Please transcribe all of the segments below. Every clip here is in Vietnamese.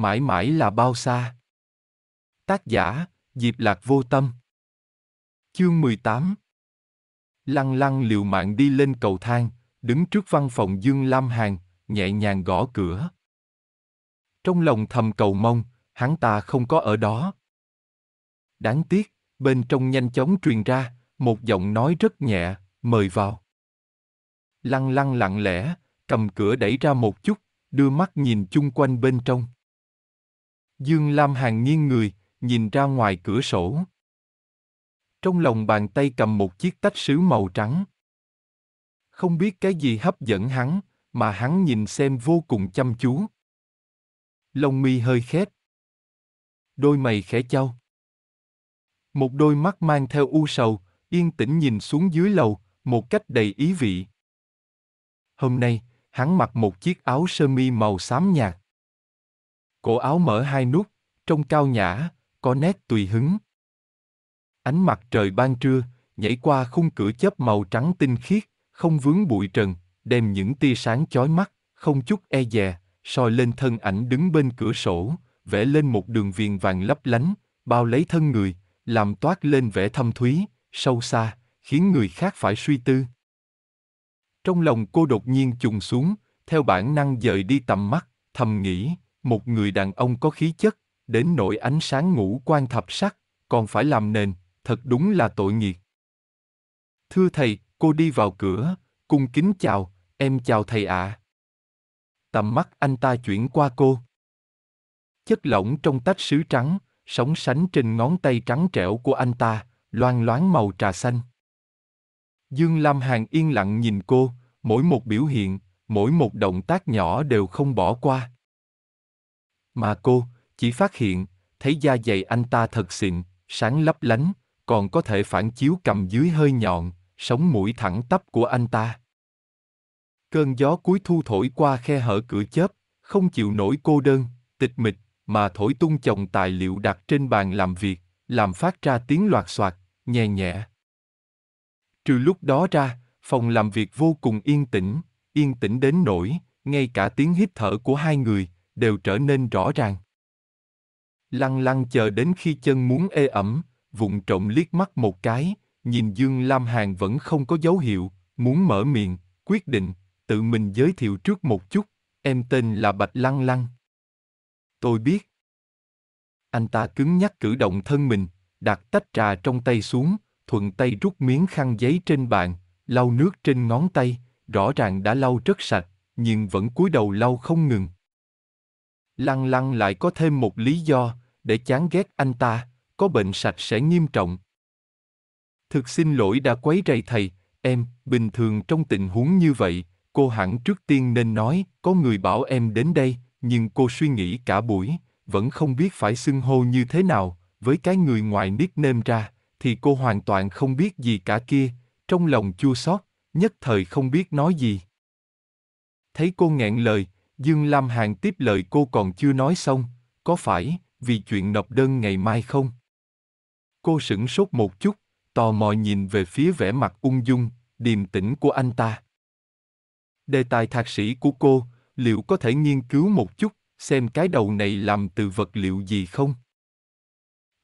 mãi mãi là bao xa. Tác giả, Diệp Lạc Vô Tâm Chương 18 Lăng lăng liều mạng đi lên cầu thang, đứng trước văn phòng Dương Lam Hàn, nhẹ nhàng gõ cửa. Trong lòng thầm cầu mong, hắn ta không có ở đó. Đáng tiếc, bên trong nhanh chóng truyền ra, một giọng nói rất nhẹ, mời vào. Lăng lăng lặng lẽ, cầm cửa đẩy ra một chút, đưa mắt nhìn chung quanh bên trong. Dương Lam Hàn nghiêng người, nhìn ra ngoài cửa sổ. Trong lòng bàn tay cầm một chiếc tách sứ màu trắng. Không biết cái gì hấp dẫn hắn, mà hắn nhìn xem vô cùng chăm chú. Lông mi hơi khép, Đôi mày khẽ trao. Một đôi mắt mang theo u sầu, yên tĩnh nhìn xuống dưới lầu, một cách đầy ý vị. Hôm nay, hắn mặc một chiếc áo sơ mi màu xám nhạt, Cổ áo mở hai nút, trông cao nhã, có nét tùy hứng. Ánh mặt trời ban trưa, nhảy qua khung cửa chớp màu trắng tinh khiết, không vướng bụi trần, đem những tia sáng chói mắt, không chút e dè, soi lên thân ảnh đứng bên cửa sổ, vẽ lên một đường viền vàng lấp lánh, bao lấy thân người, làm toát lên vẻ thâm thúy, sâu xa, khiến người khác phải suy tư. Trong lòng cô đột nhiên trùng xuống, theo bản năng dời đi tầm mắt, thầm nghĩ, một người đàn ông có khí chất, đến nỗi ánh sáng ngũ quan thập sắc, còn phải làm nền, thật đúng là tội nghiệp. Thưa thầy, cô đi vào cửa, cung kính chào, em chào thầy ạ. À. Tầm mắt anh ta chuyển qua cô. Chất lỏng trong tách sứ trắng, sóng sánh trên ngón tay trắng trẻo của anh ta, loang loáng màu trà xanh. Dương Lam Hàn yên lặng nhìn cô, mỗi một biểu hiện, mỗi một động tác nhỏ đều không bỏ qua. Mà cô, chỉ phát hiện, thấy da dày anh ta thật xịn, sáng lấp lánh, còn có thể phản chiếu cầm dưới hơi nhọn, sống mũi thẳng tắp của anh ta. Cơn gió cuối thu thổi qua khe hở cửa chớp, không chịu nổi cô đơn, tịch mịch, mà thổi tung chồng tài liệu đặt trên bàn làm việc, làm phát ra tiếng loạt soạt, nhẹ nhẹ. Trừ lúc đó ra, phòng làm việc vô cùng yên tĩnh, yên tĩnh đến nỗi, ngay cả tiếng hít thở của hai người, đều trở nên rõ ràng. Lăng lăng chờ đến khi chân muốn ê ẩm, vụng trộm liếc mắt một cái, nhìn Dương Lam Hàn vẫn không có dấu hiệu, muốn mở miệng, quyết định, tự mình giới thiệu trước một chút, em tên là Bạch Lăng Lăng. Tôi biết. Anh ta cứng nhắc cử động thân mình, đặt tách trà trong tay xuống, thuận tay rút miếng khăn giấy trên bàn, lau nước trên ngón tay, rõ ràng đã lau rất sạch, nhưng vẫn cúi đầu lau không ngừng. Lăng lăng lại có thêm một lý do, để chán ghét anh ta, có bệnh sạch sẽ nghiêm trọng. Thực xin lỗi đã quấy rầy thầy, em, bình thường trong tình huống như vậy, cô hẳn trước tiên nên nói, có người bảo em đến đây, nhưng cô suy nghĩ cả buổi, vẫn không biết phải xưng hô như thế nào, với cái người ngoài nickname ra, thì cô hoàn toàn không biết gì cả kia, trong lòng chua xót, nhất thời không biết nói gì. Thấy cô nghẹn lời, Dương Lam Hàn tiếp lời cô còn chưa nói xong, có phải, vì chuyện nộp đơn ngày mai không? Cô sửng sốt một chút, tò mò nhìn về phía vẻ mặt ung dung, điềm tĩnh của anh ta. Đề tài thạc sĩ của cô, liệu có thể nghiên cứu một chút, xem cái đầu này làm từ vật liệu gì không?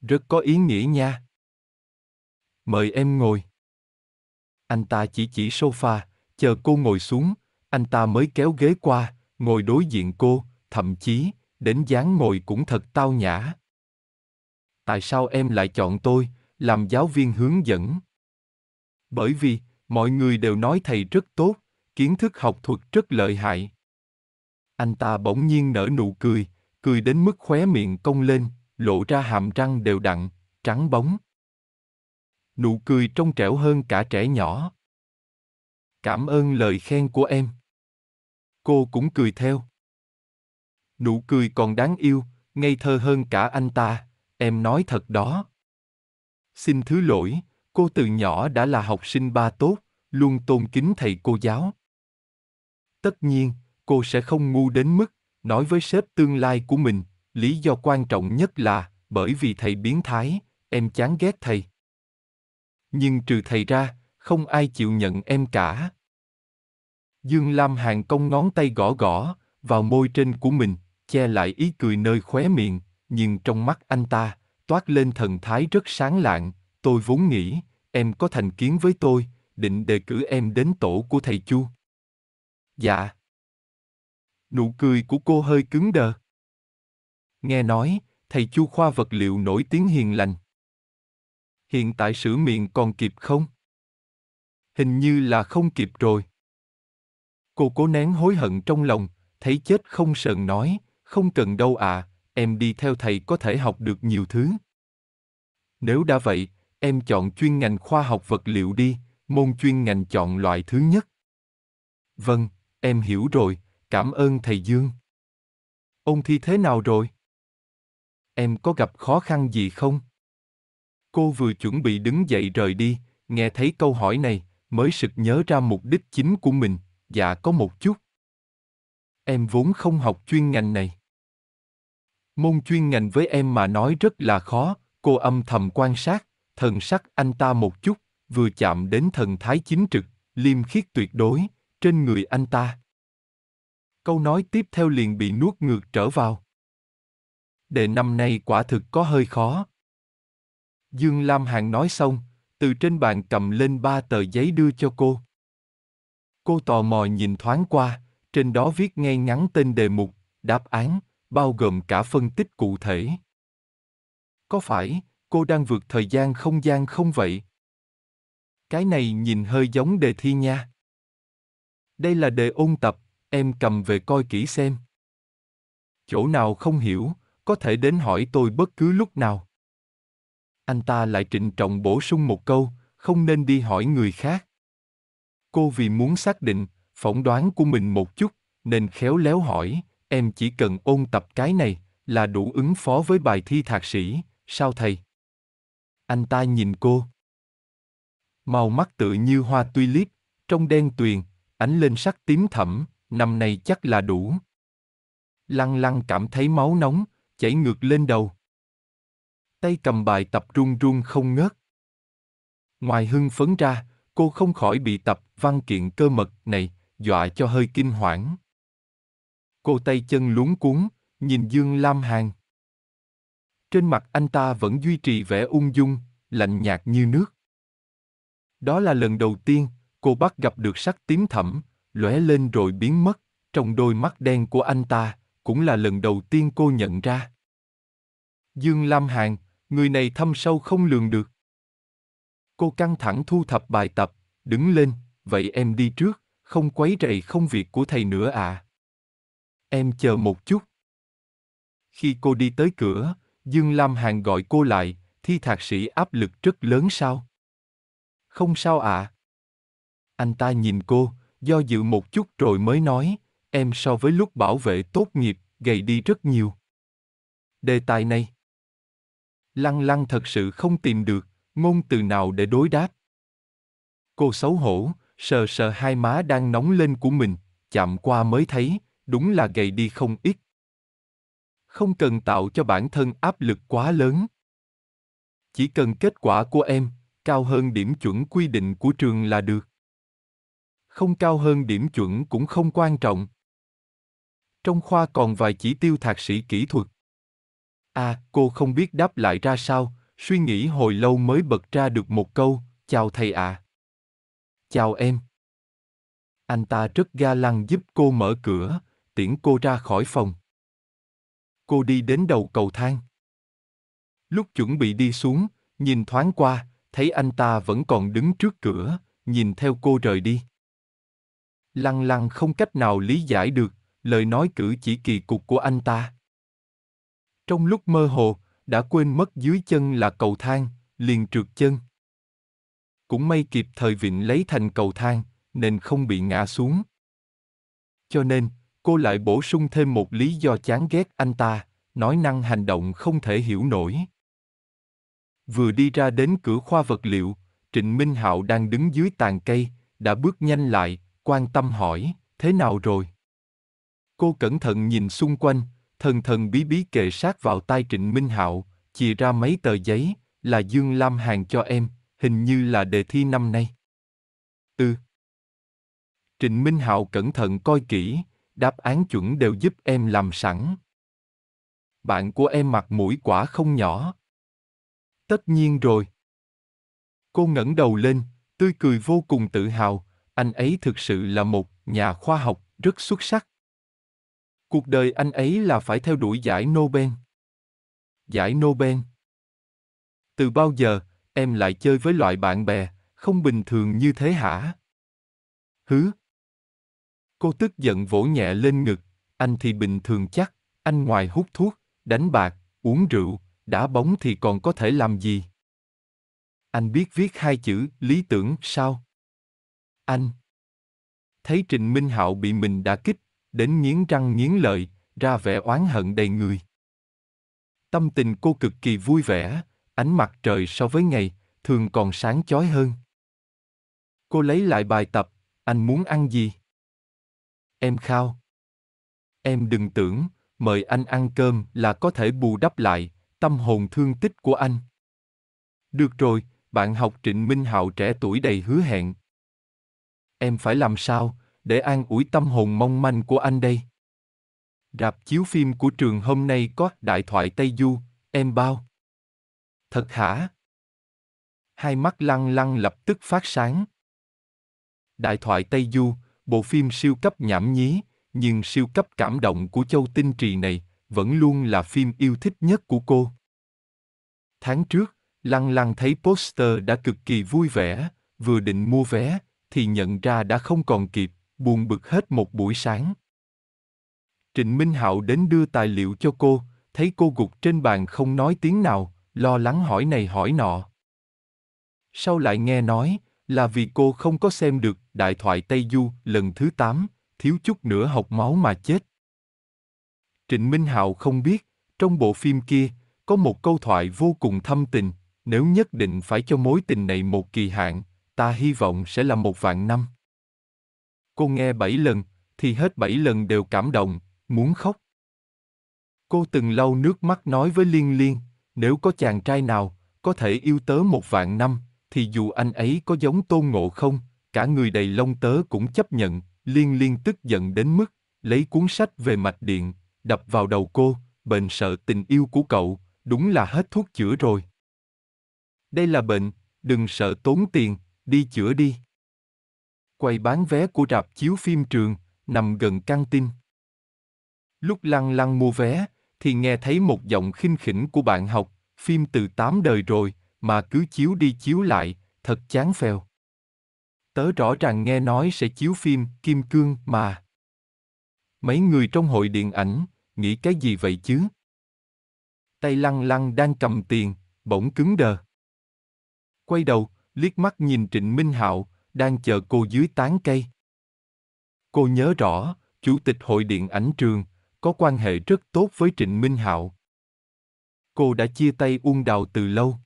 Rất có ý nghĩa nha. Mời em ngồi. Anh ta chỉ chỉ sofa, chờ cô ngồi xuống, anh ta mới kéo ghế qua, ngồi đối diện cô, thậm chí, đến dáng ngồi cũng thật tao nhã. Tại sao em lại chọn tôi, làm giáo viên hướng dẫn? Bởi vì, mọi người đều nói thầy rất tốt, kiến thức học thuật rất lợi hại. Anh ta bỗng nhiên nở nụ cười, cười đến mức khóe miệng cong lên, lộ ra hàm răng đều đặn, trắng bóng. Nụ cười trong trẻo hơn cả trẻ nhỏ. Cảm ơn lời khen của em cô cũng cười theo. Nụ cười còn đáng yêu, ngây thơ hơn cả anh ta, em nói thật đó. Xin thứ lỗi, cô từ nhỏ đã là học sinh ba tốt, luôn tôn kính thầy cô giáo. Tất nhiên, cô sẽ không ngu đến mức nói với sếp tương lai của mình, lý do quan trọng nhất là bởi vì thầy biến thái, em chán ghét thầy. Nhưng trừ thầy ra, không ai chịu nhận em cả. Dương Lam hàng công ngón tay gõ gõ, vào môi trên của mình, che lại ý cười nơi khóe miệng, nhưng trong mắt anh ta, toát lên thần thái rất sáng lạng, tôi vốn nghĩ, em có thành kiến với tôi, định đề cử em đến tổ của thầy Chu. Dạ. Nụ cười của cô hơi cứng đờ. Nghe nói, thầy Chu khoa vật liệu nổi tiếng hiền lành. Hiện tại sửa miệng còn kịp không? Hình như là không kịp rồi. Cô cố nén hối hận trong lòng, thấy chết không sờn nói, không cần đâu à, em đi theo thầy có thể học được nhiều thứ. Nếu đã vậy, em chọn chuyên ngành khoa học vật liệu đi, môn chuyên ngành chọn loại thứ nhất. Vâng, em hiểu rồi, cảm ơn thầy Dương. Ông thi thế nào rồi? Em có gặp khó khăn gì không? Cô vừa chuẩn bị đứng dậy rời đi, nghe thấy câu hỏi này, mới sực nhớ ra mục đích chính của mình, dạ có một chút. Em vốn không học chuyên ngành này. Môn chuyên ngành với em mà nói rất là khó, cô âm thầm quan sát, thần sắc anh ta một chút, vừa chạm đến thần thái chính trực, liêm khiết tuyệt đối, trên người anh ta. Câu nói tiếp theo liền bị nuốt ngược trở vào. Đề năm nay quả thực có hơi khó. Dương Lam Hạng nói xong, từ trên bàn cầm lên ba tờ giấy đưa cho cô. Cô tò mò nhìn thoáng qua, trên đó viết ngay ngắn tên đề mục, đáp án, bao gồm cả phân tích cụ thể. Có phải, cô đang vượt thời gian không gian không vậy? Cái này nhìn hơi giống đề thi nha. Đây là đề ôn tập, em cầm về coi kỹ xem. Chỗ nào không hiểu, có thể đến hỏi tôi bất cứ lúc nào. Anh ta lại trịnh trọng bổ sung một câu, không nên đi hỏi người khác. Cô vì muốn xác định, phỏng đoán của mình một chút, nên khéo léo hỏi, em chỉ cần ôn tập cái này là đủ ứng phó với bài thi thạc sĩ, sao thầy? Anh ta nhìn cô. Màu mắt tự như hoa tulip, trong đen tuyền, ánh lên sắc tím thẫm, năm nay chắc là đủ. Lăng lăng cảm thấy máu nóng, chảy ngược lên đầu. Tay cầm bài tập run run không ngớt. Ngoài hưng phấn ra, cô không khỏi bị tập văn kiện cơ mật này dọa cho hơi kinh hoảng. Cô tay chân luống cuống, nhìn Dương Lam Hàn. Trên mặt anh ta vẫn duy trì vẻ ung dung, lạnh nhạt như nước. Đó là lần đầu tiên cô bắt gặp được sắc tím thẫm, lóe lên rồi biến mất, trong đôi mắt đen của anh ta, cũng là lần đầu tiên cô nhận ra. Dương Lam Hàn, người này thâm sâu không lường được. Cô căng thẳng thu thập bài tập, đứng lên, vậy em đi trước, không quấy rầy không việc của thầy nữa à. Em chờ một chút. Khi cô đi tới cửa, Dương Lam Hàn gọi cô lại, thi thạc sĩ áp lực rất lớn sao? Không sao ạ. À. Anh ta nhìn cô, do dự một chút rồi mới nói, em so với lúc bảo vệ tốt nghiệp, gầy đi rất nhiều. Đề tài này. Lăng lăng thật sự không tìm được, ngôn từ nào để đối đáp. Cô xấu hổ, sờ sờ hai má đang nóng lên của mình, chạm qua mới thấy, đúng là gầy đi không ít. Không cần tạo cho bản thân áp lực quá lớn. Chỉ cần kết quả của em cao hơn điểm chuẩn quy định của trường là được. Không cao hơn điểm chuẩn cũng không quan trọng. Trong khoa còn vài chỉ tiêu thạc sĩ kỹ thuật. À, cô không biết đáp lại ra sao, suy nghĩ hồi lâu mới bật ra được một câu, chào thầy ạ. À. Chào em. Anh ta rất ga lăng giúp cô mở cửa, tiễn cô ra khỏi phòng. Cô đi đến đầu cầu thang. Lúc chuẩn bị đi xuống, nhìn thoáng qua, thấy anh ta vẫn còn đứng trước cửa, nhìn theo cô rời đi. Lăng lăng không cách nào lý giải được, lời nói cử chỉ kỳ cục của anh ta. Trong lúc mơ hồ, đã quên mất dưới chân là cầu thang, liền trượt chân. Cũng may kịp thời vịnh lấy thành cầu thang, nên không bị ngã xuống. Cho nên, cô lại bổ sung thêm một lý do chán ghét anh ta, nói năng hành động không thể hiểu nổi. Vừa đi ra đến cửa khoa vật liệu, Trịnh Minh Hạo đang đứng dưới tàn cây, đã bước nhanh lại, quan tâm hỏi, thế nào rồi? Cô cẩn thận nhìn xung quanh, thần thần bí bí kề sát vào tai Trịnh Minh Hạo, chia ra mấy tờ giấy, là Dương Lam hàng cho em, hình như là đề thi năm nay. Ừ. Trịnh Minh Hạo cẩn thận coi kỹ, đáp án chuẩn đều giúp em làm sẵn. Bạn của em mặt mũi quả không nhỏ. Tất nhiên rồi. Cô ngẩng đầu lên, tươi cười vô cùng tự hào, anh ấy thực sự là một nhà khoa học rất xuất sắc. Cuộc đời anh ấy là phải theo đuổi giải Nobel. Giải Nobel. Từ bao giờ, em lại chơi với loại bạn bè, không bình thường như thế hả? Hứ. Cô tức giận vỗ nhẹ lên ngực, anh thì bình thường chắc, anh ngoài hút thuốc, đánh bạc, uống rượu, đá bóng thì còn có thể làm gì? Anh biết viết hai chữ lý tưởng sao? Anh thấy Trình Minh Hạo bị mình đã kích, đến nghiến răng nghiến lợi, ra vẻ oán hận đầy người. Tâm tình cô cực kỳ vui vẻ, ánh mặt trời so với ngày, thường còn sáng chói hơn. Cô lấy lại bài tập, anh muốn ăn gì? Em khao. Em đừng tưởng, mời anh ăn cơm là có thể bù đắp lại tâm hồn thương tích của anh. Được rồi, bạn học Trịnh Minh Hạo trẻ tuổi đầy hứa hẹn. Em phải làm sao, để an ủi tâm hồn mong manh của anh đây. Rạp chiếu phim của trường hôm nay có đại thoại Tây Du, em bao. Thật hả? Hai mắt lăng lăng lập tức phát sáng. Đại thoại Tây Du, bộ phim siêu cấp nhảm nhí, nhưng siêu cấp cảm động của Châu Tinh Trì này vẫn luôn là phim yêu thích nhất của cô. Tháng trước, Lăng Lăng thấy poster đã cực kỳ vui vẻ, vừa định mua vé thì nhận ra đã không còn kịp, buồn bực hết một buổi sáng. Trịnh Minh Hạo đến đưa tài liệu cho cô, thấy cô gục trên bàn không nói tiếng nào, lo lắng hỏi này hỏi nọ. Sau lại nghe nói, là vì cô không có xem được Đại thoại Tây Du lần thứ 8, thiếu chút nữa học máu mà chết. Trịnh Minh Hạo không biết, trong bộ phim kia, có một câu thoại vô cùng thâm tình, nếu nhất định phải cho mối tình này một kỳ hạn, ta hy vọng sẽ là một vạn năm. Cô nghe bảy lần, thì hết bảy lần đều cảm động, muốn khóc. Cô từng lau nước mắt nói với Liên Liên, nếu có chàng trai nào, có thể yêu tớ một vạn năm, thì dù anh ấy có giống tôn ngộ không, cả người đầy lông tớ cũng chấp nhận, Liên Liên tức giận đến mức, lấy cuốn sách về mạch điện, đập vào đầu cô, bệnh sợ tình yêu của cậu, đúng là hết thuốc chữa rồi. Đây là bệnh, đừng sợ tốn tiền, đi chữa đi quầy bán vé của rạp chiếu phim trường, nằm gần căng tin. Lúc lăng lăng mua vé, thì nghe thấy một giọng khinh khỉnh của bạn học, phim từ tám đời rồi, mà cứ chiếu đi chiếu lại, thật chán phèo. Tớ rõ ràng nghe nói sẽ chiếu phim Kim Cương mà. Mấy người trong hội điện ảnh, nghĩ cái gì vậy chứ? Tay lăng lăng đang cầm tiền, bỗng cứng đờ. Quay đầu, liếc mắt nhìn Trịnh Minh Hạo, đang chờ cô dưới tán cây. Cô nhớ rõ, chủ tịch hội điện ảnh trường, có quan hệ rất tốt với Trịnh Minh Hạo. Cô đã chia tay Uông Đào từ lâu.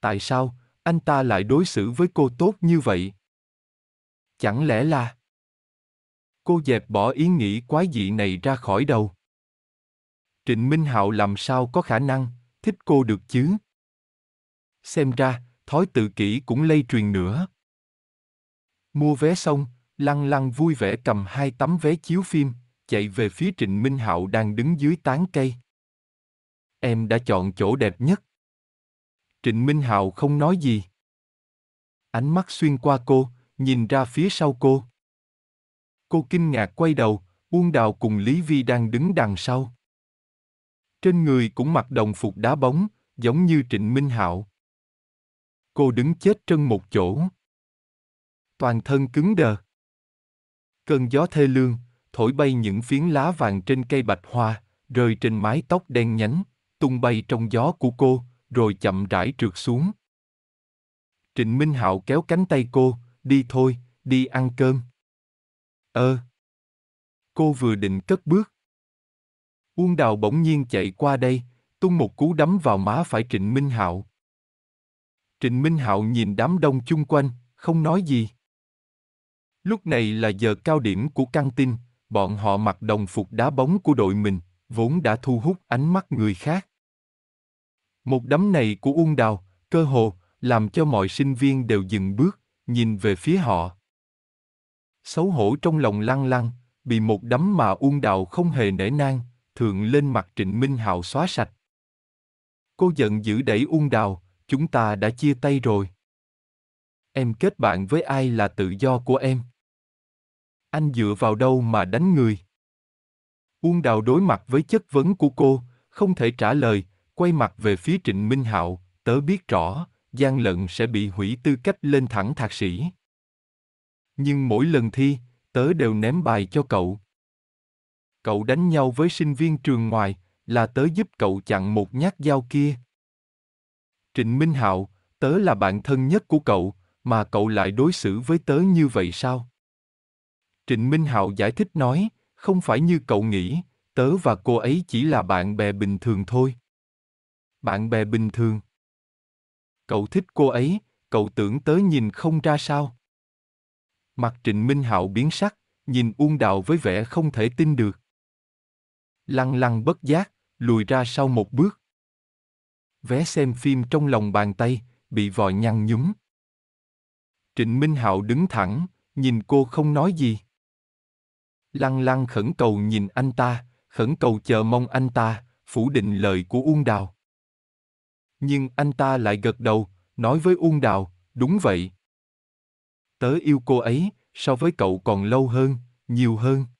Tại sao, anh ta lại đối xử với cô tốt như vậy? Chẳng lẽ là... Cô dẹp bỏ ý nghĩ quái dị này ra khỏi đầu. Trịnh Minh Hạo làm sao có khả năng thích cô được chứ? Xem ra, thói tự kỷ cũng lây truyền nữa. Mua vé xong, Lăng Lăng vui vẻ cầm hai tấm vé chiếu phim, chạy về phía Trịnh Minh Hạo đang đứng dưới tán cây. Em đã chọn chỗ đẹp nhất. Trịnh Minh Hạo không nói gì. Ánh mắt xuyên qua cô, nhìn ra phía sau cô. Cô kinh ngạc quay đầu, buông Đào cùng Lý Vi đang đứng đằng sau. Trên người cũng mặc đồng phục đá bóng, giống như Trịnh Minh Hạo. Cô đứng chết trân một chỗ toàn thân cứng đờ. Cơn gió thê lương, thổi bay những phiến lá vàng trên cây bạch hoa, rơi trên mái tóc đen nhánh, tung bay trong gió của cô, rồi chậm rãi trượt xuống. Trịnh Minh Hạo kéo cánh tay cô, đi thôi, đi ăn cơm. Ơ. Ờ. Cô vừa định cất bước. Uông Đào bỗng nhiên chạy qua đây, tung một cú đấm vào má phải Trịnh Minh Hạo. Trịnh Minh Hạo nhìn đám đông chung quanh, không nói gì. Lúc này là giờ cao điểm của căng tin, bọn họ mặc đồng phục đá bóng của đội mình, vốn đã thu hút ánh mắt người khác. Một đấm này của Uông Đào, cơ hồ, làm cho mọi sinh viên đều dừng bước, nhìn về phía họ. Xấu hổ trong lòng lăng lăng, bị một đấm mà Uông Đào không hề nể nang, thường lên mặt Trịnh Minh Hạo xóa sạch. Cô giận dữ đẩy Uông Đào, chúng ta đã chia tay rồi em kết bạn với ai là tự do của em anh dựa vào đâu mà đánh người uông đào đối mặt với chất vấn của cô không thể trả lời quay mặt về phía trịnh minh hạo tớ biết rõ gian lận sẽ bị hủy tư cách lên thẳng thạc sĩ nhưng mỗi lần thi tớ đều ném bài cho cậu cậu đánh nhau với sinh viên trường ngoài là tớ giúp cậu chặn một nhát dao kia trịnh minh hạo tớ là bạn thân nhất của cậu mà cậu lại đối xử với tớ như vậy sao? Trịnh Minh Hạo giải thích nói, không phải như cậu nghĩ, tớ và cô ấy chỉ là bạn bè bình thường thôi. Bạn bè bình thường. Cậu thích cô ấy, cậu tưởng tớ nhìn không ra sao? Mặt Trịnh Minh Hạo biến sắc, nhìn Uông Đào với vẻ không thể tin được. Lăng lăng bất giác, lùi ra sau một bước. Vé xem phim trong lòng bàn tay, bị vòi nhăn nhúm. Trịnh Minh Hạo đứng thẳng, nhìn cô không nói gì. Lăng lăng khẩn cầu nhìn anh ta, khẩn cầu chờ mong anh ta, phủ định lời của Uông Đào. Nhưng anh ta lại gật đầu, nói với Uông Đào, đúng vậy. Tớ yêu cô ấy, so với cậu còn lâu hơn, nhiều hơn.